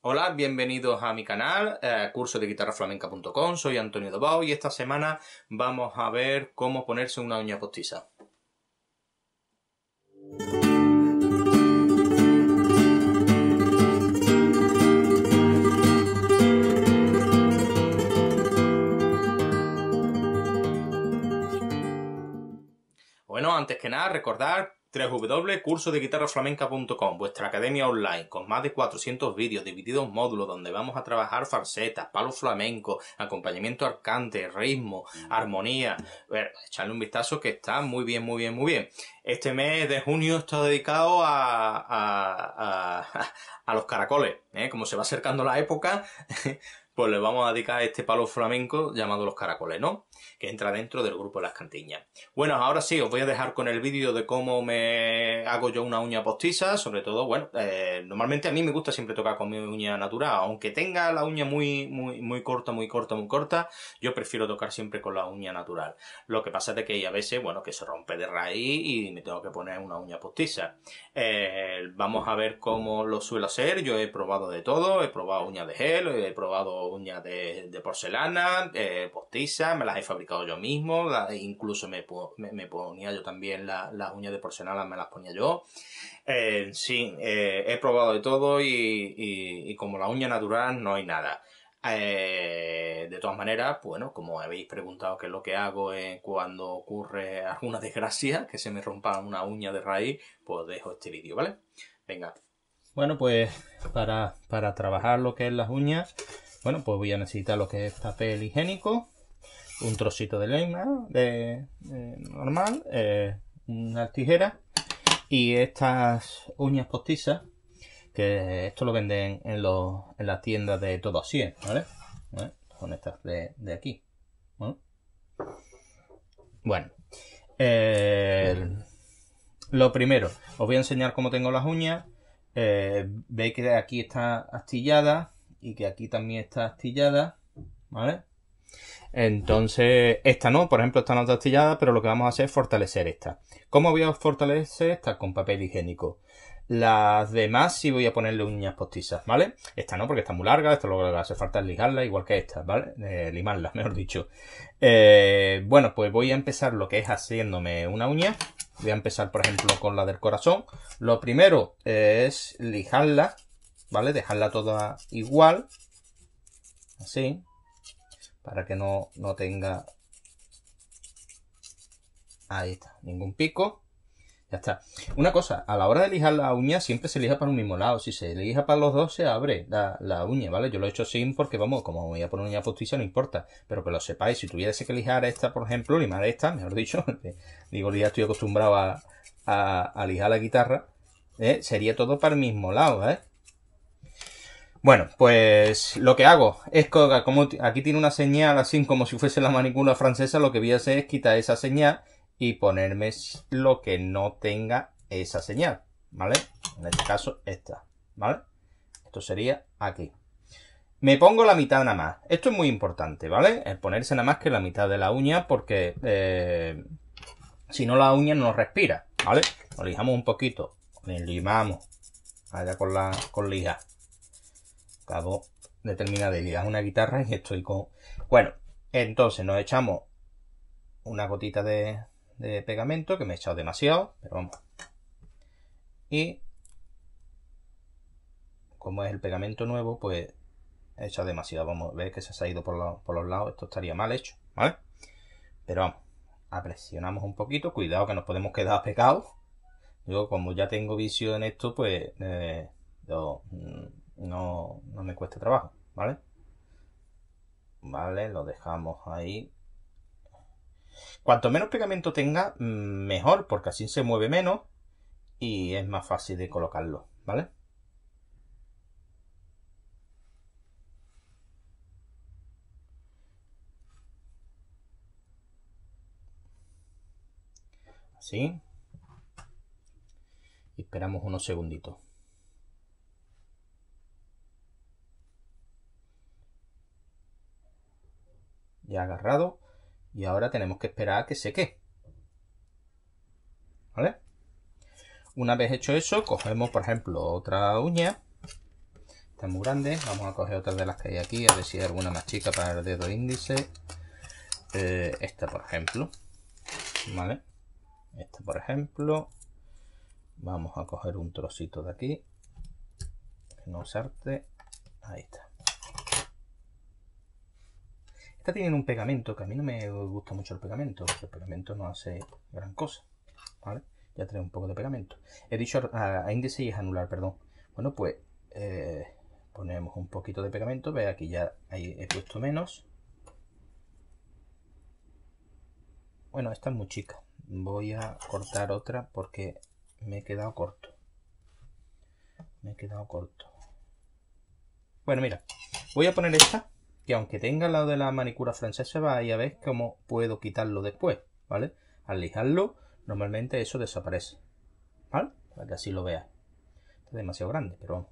Hola, bienvenidos a mi canal, eh, curso de guitarraflamenca.com, soy Antonio Dobao y esta semana vamos a ver cómo ponerse una uña postiza. Bueno, antes que nada, recordar www.cursodeguitarraflamenca.com, vuestra academia online, con más de 400 vídeos divididos en módulos donde vamos a trabajar farsetas, palos flamencos, acompañamiento arcante, ritmo, armonía. echarle un vistazo que está muy bien, muy bien, muy bien. Este mes de junio está dedicado a, a, a los caracoles, ¿eh? como se va acercando la época pues le vamos a dedicar este palo flamenco llamado Los Caracoles, ¿no? Que entra dentro del grupo de Las Cantiñas. Bueno, ahora sí, os voy a dejar con el vídeo de cómo me hago yo una uña postiza, sobre todo, bueno, eh, normalmente a mí me gusta siempre tocar con mi uña natural, aunque tenga la uña muy, muy, muy corta, muy corta, muy corta, yo prefiero tocar siempre con la uña natural. Lo que pasa es que a veces, bueno, que se rompe de raíz y me tengo que poner una uña postiza. Eh, vamos a ver cómo lo suelo hacer, yo he probado de todo, he probado uña de gel, he probado uñas de, porcelana, eh, postizas, me las he fabricado yo mismo, incluso me, ponía yo también las uñas de porcelana, me las ponía yo. Eh, sí, eh, he probado de todo y, como la uña natural no hay nada. Eh, de todas maneras, bueno, como habéis preguntado qué es lo que hago eh, cuando ocurre alguna desgracia, que se me rompa una uña de raíz, pues dejo este vídeo, ¿vale? Venga. Bueno, pues para, trabajar lo que es las uñas, bueno, pues voy a necesitar lo que es papel higiénico, un trocito de leña de, normal, eh, una tijera y estas uñas postizas, que esto lo venden en, las tiendas de todo así, ¿vale? ¿Vale? ¿Eh? Son estas de, aquí. Bueno, lo primero, os voy a enseñar cómo tengo las uñas. Eh, veis que aquí está astillada y que aquí también está astillada, ¿vale? Entonces, esta no, por ejemplo, esta no está astillada, pero lo que vamos a hacer es fortalecer esta. ¿Cómo voy a fortalecer esta? Con papel higiénico. Las demás sí voy a ponerle uñas postizas, ¿vale? Esta no, porque está muy larga, esto lo que hace falta es lijarla, igual que esta, ¿vale? Eh, limarla, mejor dicho. Eh, bueno, pues voy a empezar lo que es haciéndome una uña. Voy a empezar, por ejemplo, con la del corazón. Lo primero es lijarla, ¿vale? Dejarla toda igual, así, para que no, tenga, ahí está, ningún pico. Ya está. Una cosa, a la hora de lijar la uña siempre se lija para un mismo lado. Si se lija para los dos, se abre la, uña, ¿vale? Yo lo he hecho sin porque, vamos, como voy a poner uña postiza, no importa. Pero que lo sepáis, si tuviese que lijar esta, por ejemplo, limar esta, mejor dicho, digo, ya estoy acostumbrado a, a, lijar la guitarra, ¿eh? sería todo para el mismo lado, ¿eh? Bueno, pues lo que hago es que como aquí tiene una señal así como si fuese la manícula francesa, lo que voy a hacer es quitar esa señal y ponerme lo que no tenga esa señal, ¿vale? En este caso, esta, ¿vale? Esto sería aquí. Me pongo la mitad nada más. Esto es muy importante, ¿vale? El ponerse nada más que la mitad de la uña porque eh, si no la uña no respira, ¿vale? Lo lijamos un poquito, limamos, allá con la con lija cabo determinada habilidad una guitarra y estoy con... Bueno, entonces nos echamos una gotita de, pegamento que me he echado demasiado, pero vamos. Y como es el pegamento nuevo, pues he echado demasiado. Vamos a ver que se ha salido por, los lados. Esto estaría mal hecho, ¿vale? Pero vamos, apresionamos un poquito. Cuidado que nos podemos quedar pegados. Yo como ya tengo visión en esto, pues eh, yo, mm, no, no me cueste trabajo, ¿vale? Vale, lo dejamos ahí. Cuanto menos pegamento tenga, mejor, porque así se mueve menos y es más fácil de colocarlo, ¿vale? Así. esperamos unos segunditos. ya agarrado y ahora tenemos que esperar a que seque ¿vale? una vez hecho eso cogemos por ejemplo otra uña está muy grande vamos a coger otra de las que hay aquí a ver si hay alguna más chica para el dedo índice eh, esta por ejemplo ¿vale? esta por ejemplo vamos a coger un trocito de aquí que no se ahí está tienen un pegamento, que a mí no me gusta mucho el pegamento, el pegamento no hace gran cosa. ¿vale? Ya trae un poco de pegamento. He dicho ah, a, índice y es anular, perdón. Bueno, pues eh, ponemos un poquito de pegamento. Ve aquí ya ahí he puesto menos. Bueno, esta es muy chica. Voy a cortar otra porque me he quedado corto. Me he quedado corto. Bueno, mira, voy a poner esta que aunque tenga lado de la manicura francesa, y a ver cómo puedo quitarlo después, ¿vale? Al lijarlo, normalmente eso desaparece, ¿vale? Para que así lo vea Está demasiado grande, pero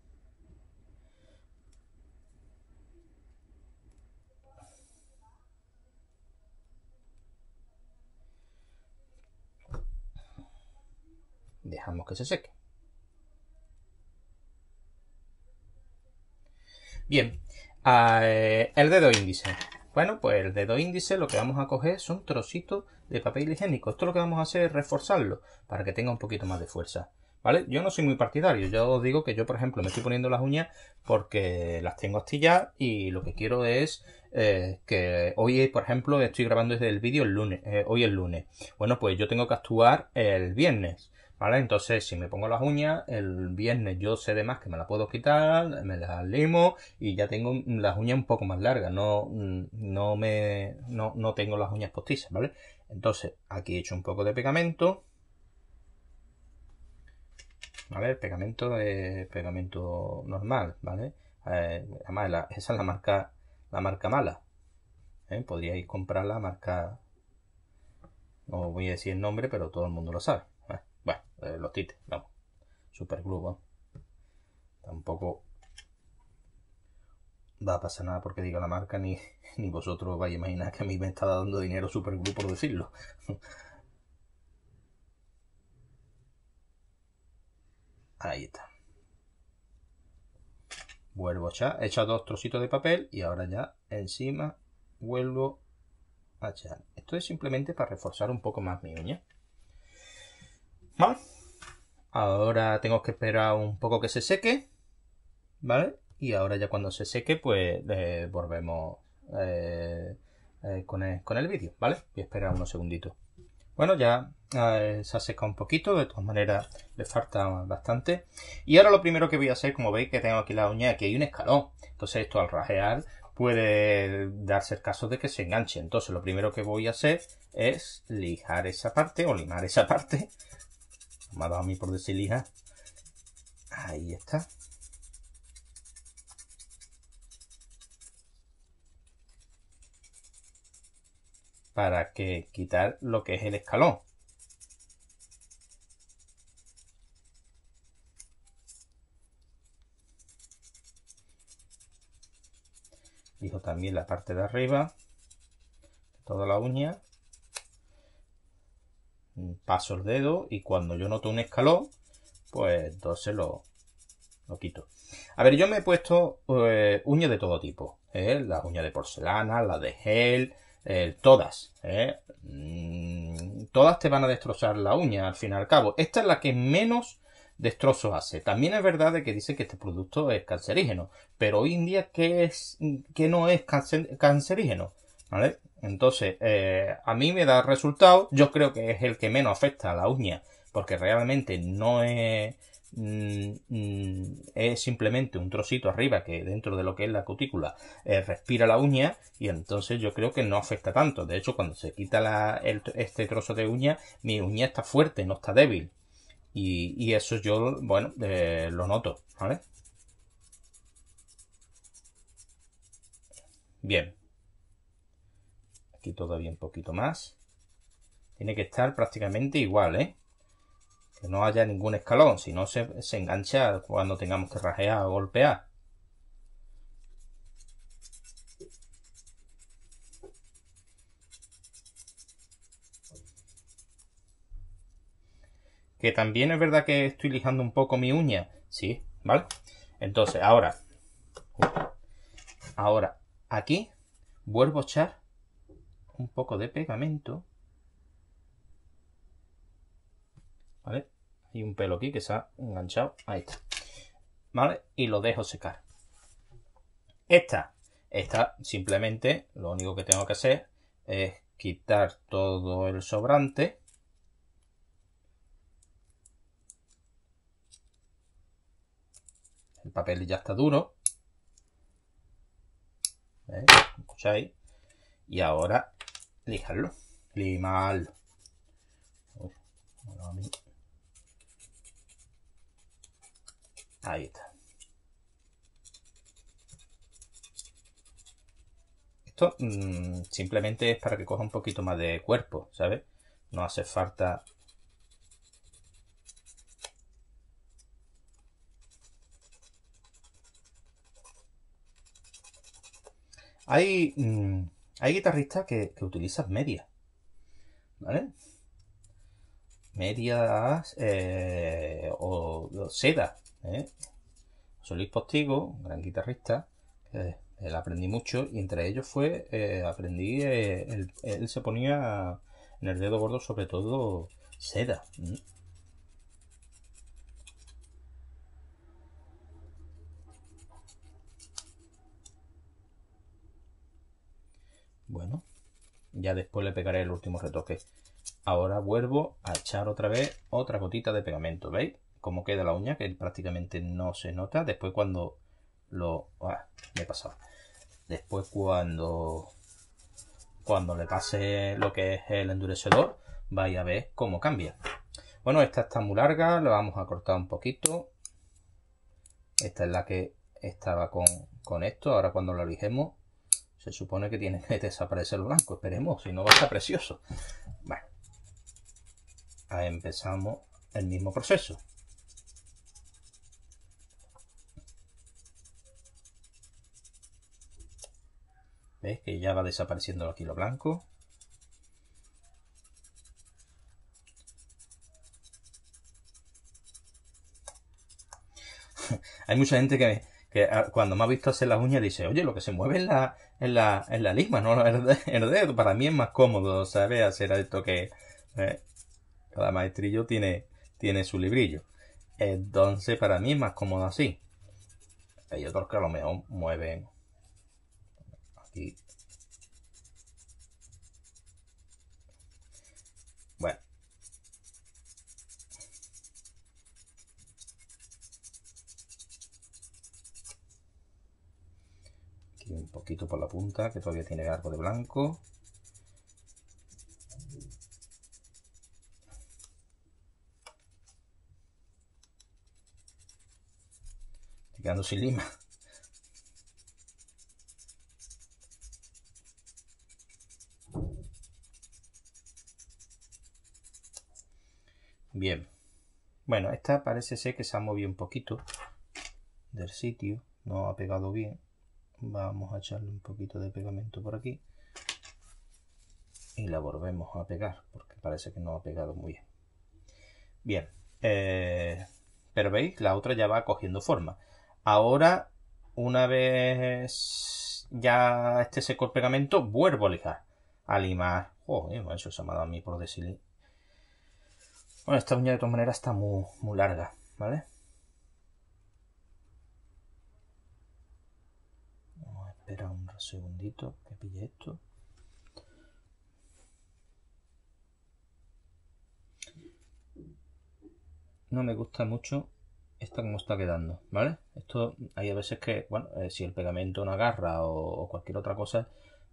Dejamos que se seque. Bien, Ah, eh, el dedo índice. Bueno, pues el dedo índice lo que vamos a coger son trocitos de papel higiénico. Esto lo que vamos a hacer es reforzarlo para que tenga un poquito más de fuerza. ¿Vale? Yo no soy muy partidario. Yo os digo que yo, por ejemplo, me estoy poniendo las uñas porque las tengo astilladas y lo que quiero es eh, que hoy, por ejemplo, estoy grabando desde el vídeo el lunes. Eh, hoy es lunes. Bueno, pues yo tengo que actuar el viernes. Entonces, si me pongo las uñas, el viernes yo sé de más que me las puedo quitar, me las limo y ya tengo las uñas un poco más largas, no, no, me, no, no tengo las uñas postizas, ¿vale? Entonces, aquí he hecho un poco de pegamento. ¿Vale? pegamento pegamento normal, ¿vale? Eh, además, esa es la marca, la marca mala. ¿eh? Podríais comprar la marca, no voy a decir el nombre, pero todo el mundo lo sabe. Bueno, eh, los tites, vamos. Superglue, Tampoco va a pasar nada porque diga la marca, ni, ni vosotros vais a imaginar que a mí me está dando dinero Superglue por decirlo. Ahí está. Vuelvo a echar, he echado dos trocitos de papel y ahora ya encima vuelvo a echar. Esto es simplemente para reforzar un poco más mi uña. ¿Vale? Ahora tengo que esperar un poco que se seque. ¿Vale? Y ahora ya cuando se seque, pues eh, volvemos eh, eh, con el, vídeo, ¿vale? Voy a esperar unos segunditos. Bueno, ya se ha secado un poquito, de todas maneras le falta bastante. Y ahora lo primero que voy a hacer, como veis que tengo aquí la uña, aquí hay un escalón. Entonces esto al rajear puede darse el caso de que se enganche. Entonces lo primero que voy a hacer es lijar esa parte o limar esa parte me a mí por lija Ahí está. Para que quitar lo que es el escalón. Dijo también la parte de arriba. Toda la uña paso el dedo y cuando yo noto un escalón, pues entonces lo, lo quito. A ver, yo me he puesto eh, uñas de todo tipo. ¿eh? Las uñas de porcelana, la de gel, eh, todas. ¿eh? Mm, todas te van a destrozar la uña, al fin y al cabo. Esta es la que menos destrozos hace. También es verdad que dice que este producto es cancerígeno. Pero hoy en día, es, qué no es cancerígeno? ¿Vale? Entonces, eh, a mí me da resultado. Yo creo que es el que menos afecta a la uña, porque realmente no es, mm, mm, es simplemente un trocito arriba que dentro de lo que es la cutícula eh, respira la uña y entonces yo creo que no afecta tanto. De hecho, cuando se quita este trozo de uña, mi uña está fuerte, no está débil. Y, eso yo, bueno, eh, lo noto, ¿vale? Bien, todavía un poquito más. Tiene que estar prácticamente igual, ¿eh? Que no haya ningún escalón, si no se, engancha cuando tengamos que rajear o golpear. Que también es verdad que estoy lijando un poco mi uña. Sí, ¿vale? Entonces, ahora. Ahora, aquí vuelvo a echar un poco de pegamento. ¿Vale? Hay un pelo aquí que se ha enganchado. Ahí está. ¿Vale? Y lo dejo secar. Esta. Esta simplemente lo único que tengo que hacer es quitar todo el sobrante. El papel ya está duro. ¿Escucháis? Y ahora lijarlo, limarlo. Ahí está. Esto mm, simplemente es para que coja un poquito más de cuerpo, ¿sabes? No hace falta Hay hay guitarristas que, utilizan medias. ¿Vale? Medias eh, o, seda. ¿eh? Solís Postigo, gran guitarrista, él aprendí mucho y entre ellos fue, eh, aprendí, él, se ponía en el dedo gordo sobre todo seda. Bueno, ya después le pegaré el último retoque. Ahora vuelvo a echar otra vez otra gotita de pegamento, ¿veis? Como queda la uña, que prácticamente no se nota. Después cuando lo... Ah, me he pasado. Después cuando... Cuando le pase lo que es el endurecedor, vais a ver cómo cambia. Bueno, esta está muy larga, la vamos a cortar un poquito. Esta es la que estaba con, esto. Ahora cuando lo lijemos se supone que tiene que desaparecer lo blanco. Esperemos, si no va a estar precioso. Bueno. Ahí empezamos el mismo proceso. ...ves que ya va desapareciendo aquí lo blanco? Hay mucha gente que Ah, cuando me ha visto hacer las uñas dice, oye, lo que se mueve en la, en la, en la lima, no el dedo. Para mí es más cómodo, ¿sabes? Hacer esto que... Eh, cada maestrillo tiene, tiene su librillo. Entonces para mí es más cómodo así. Hay otros que a lo mejor mueven... Aquí poquito por la punta, que todavía tiene algo de blanco. Estoy quedando sin lima. Bien. Bueno, esta parece ser que se ha movido un poquito del sitio. No ha pegado bien vamos a echarle un poquito de pegamento por aquí y la volvemos a pegar porque parece que no ha pegado muy bien bien eh, pero veis la otra ya va cogiendo forma ahora una vez ya esté seco el pegamento vuelvo a lijar a limar eso se ha dado a mí por decirle bueno esta uña de todas maneras está muy, muy larga vale Espera un segundito que pille esto. No me gusta mucho esta como está quedando, ¿vale? Esto hay a veces que, bueno, eh, si el pegamento no agarra o, o, cualquier otra cosa,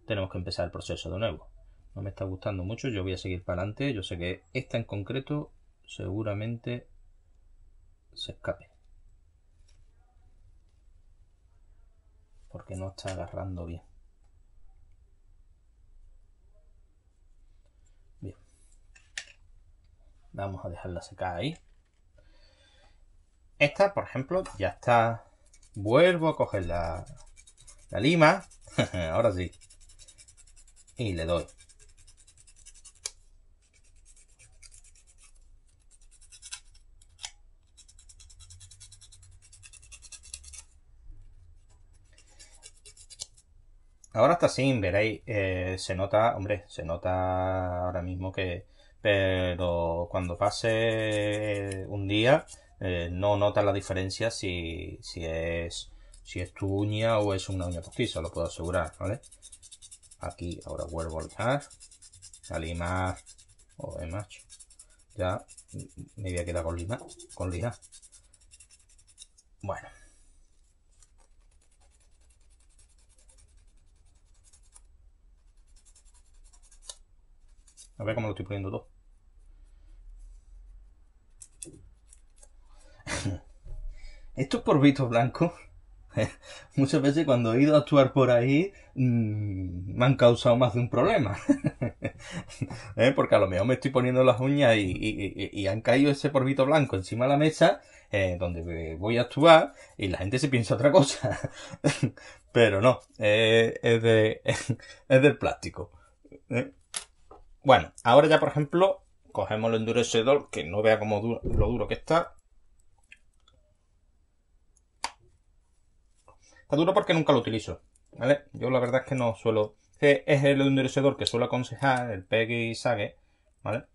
tenemos que empezar el proceso de nuevo. No me está gustando mucho, yo voy a seguir para adelante. Yo sé que esta en concreto seguramente se escape. porque no está agarrando bien. Bien. Vamos a dejarla secar ahí. Esta, por ejemplo, ya está. Vuelvo a coger la, la lima. Ahora sí. Y le doy. Ahora está sin, veréis. Eh, se nota, hombre, se nota ahora mismo que. Pero cuando pase eh, un día, eh, no notas la diferencia si, es, si es tu uña o es una uña postiza, lo puedo asegurar, ¿vale? Aquí ahora vuelvo a lijar, a limar, de oh, macho, ya me voy a quedar con lima, con lija. Bueno, A ver cómo lo estoy poniendo todo. Esto es por blanco. Muchas veces cuando he ido a actuar por ahí mm, me han causado más de un problema. ¿Eh? Porque a lo mejor me estoy poniendo las uñas y, han caído ese porvito blanco encima de la mesa eh, donde voy a actuar y la gente se piensa otra cosa. Pero no, eh, es, es del plástico. Bueno, ahora ya, por ejemplo, cogemos el endurecedor, que no vea cómo lo duro que está. Está duro porque nunca lo utilizo, ¿vale? Yo la verdad es que no suelo... es el endurecedor que suelo aconsejar, el Peggy y ¿vale?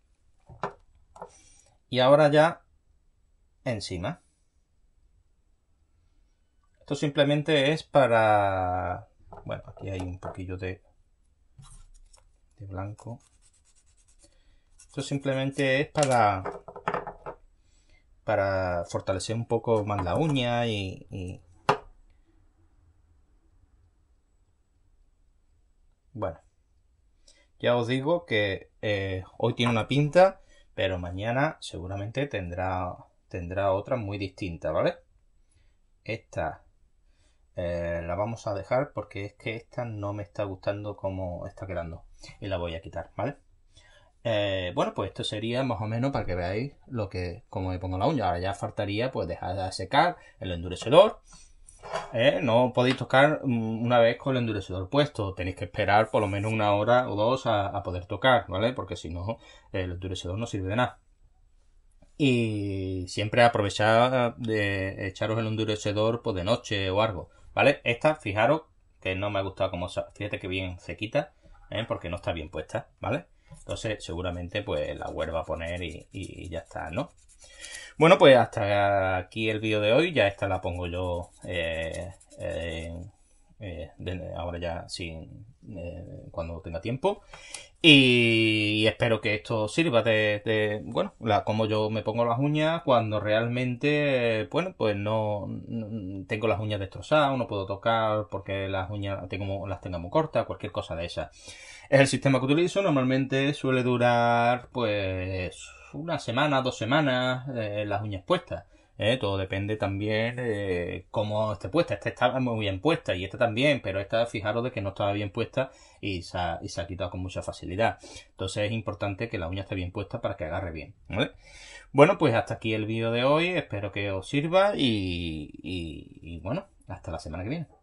Y ahora ya encima. Esto simplemente es para... Bueno, aquí hay un poquillo de, de blanco. Esto simplemente es para, para fortalecer un poco más la uña y, Bueno, ya os digo que eh, hoy tiene una pinta, pero mañana seguramente tendrá, tendrá otra muy distinta, ¿vale? Esta eh, la vamos a dejar porque es que esta no me está gustando como está quedando y la voy a quitar, ¿vale? Eh, bueno, pues esto sería más o menos para que veáis lo que, como me pongo la uña. Ahora ya faltaría pues dejar de secar el endurecedor. Eh, no podéis tocar mm, una vez con el endurecedor puesto, tenéis que esperar por lo menos una hora o dos a, poder tocar, ¿vale? Porque si no, el endurecedor no sirve de nada. Y siempre aprovechar de echaros el endurecedor por pues, de noche o algo, ¿vale? Esta, fijaros que no me ha gustado como, fíjate que bien se quita, ¿eh? porque no está bien puesta, ¿vale? Entonces, seguramente, pues la web va a poner y, ya está, ¿no? Bueno, pues hasta aquí el vídeo de hoy. Ya esta la pongo yo eh, eh, eh, ahora ya sin, cuando tenga tiempo. Y espero que esto sirva de, bueno, como yo me pongo las uñas cuando realmente, bueno, pues no, tengo las uñas destrozadas, no puedo tocar porque las uñas tengo, las tengo muy cortas, cualquier cosa de esa. Es el sistema que utilizo, normalmente suele durar pues una semana, dos semanas eh, las uñas puestas. ¿eh? todo depende también eh, cómo esté puesta. Esta estaba muy bien puesta y esta también, pero esta fijaros de que no estaba bien puesta y se, ha, quitado con mucha facilidad. Entonces es importante que la uña esté bien puesta para que agarre bien. Bueno, pues hasta aquí el vídeo de hoy. Espero que os sirva y bueno, hasta la semana que viene.